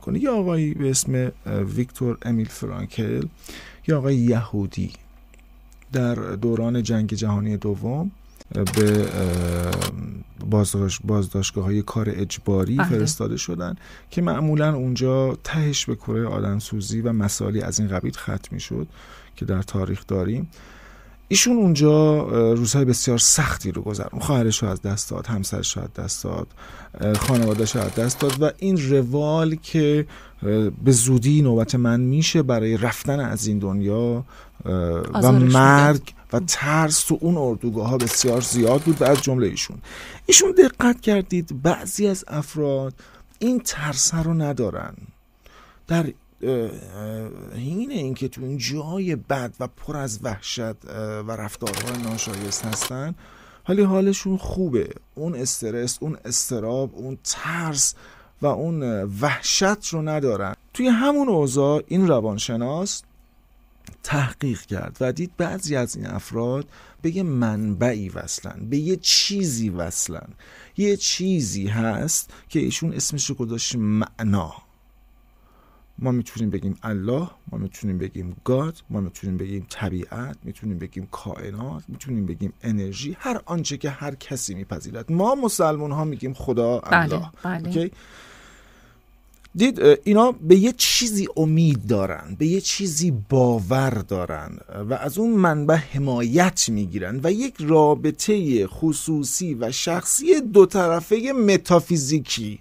کنه یه آقایی به اسم ویکتور امیل فرانکل یه آقای یهودی در دوران جنگ جهانی دوم به بازداشت بازداشتگاه های کار اجباری بله. فرستاده شدن که معمولا اونجا تهش به کره آدمسوزی و مسالی از این قبیل ختم می شد که در تاریخ داریم ایشون اونجا روزهای بسیار سختی رو گذرون خواهرش رو از دست داد همسرش رو از دست داد خانوادهش رو از دست داد و این روال که به زودی نوبت من میشه برای رفتن از این دنیا و مرگ و ترس تو اون اردوگاه ها بسیار زیاد بود و از جمله ایشون ایشون دقت کردید بعضی از افراد این ترس رو ندارن در این اینکه تو این جای بد و پر از وحشت و رفتارهای ناشایست هستن حالی حالشون خوبه اون استرس اون استراب اون ترس و اون وحشت رو ندارن توی همون اوضاع این روانشناس تحقیق کرد و دید بعضی از این افراد به یه منبعی وصلن به یه چیزی وصلن یه چیزی هست که ایشون اسمش رو گذاشت معنا ما میتونیم بگیم الله ما میتونیم بگیم گاد ما میتونیم بگیم طبیعت میتونیم بگیم کائنات میتونیم بگیم انرژی هر آنچه که هر کسی میپذیرد ما مسلمان ها میگیم خدا بله، الله بله، دید اینا به یه چیزی امید دارن به یه چیزی باور دارن و از اون منبع حمایت میگیرن و یک رابطه خصوصی و شخصی دو طرفه متافیزیکی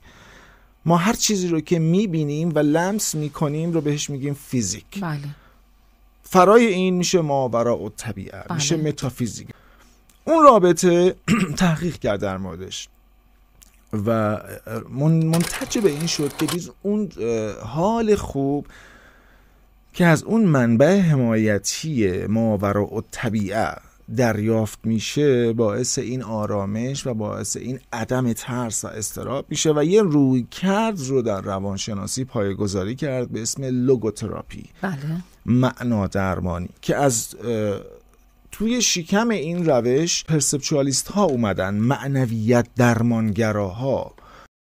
ما هر چیزی رو که میبینیم و لمس میکنیم رو بهش میگیم فیزیک بله. فرای این میشه ماورا و طبیعه بله. میشه متافیزیک اون رابطه تحقیق کرد در موردش و منتج به این شد که بیز اون حال خوب که از اون منبع حمایتی ماورا و طبیعه دریافت میشه باعث این آرامش و باعث این عدم ترس و استراب میشه و یه روی کرد رو در روانشناسی پایگذاری کرد به اسم لوگوتراپی بله. معنا درمانی که از توی شکم این روش پرسپچوالیست ها اومدن معنویت درمانگراها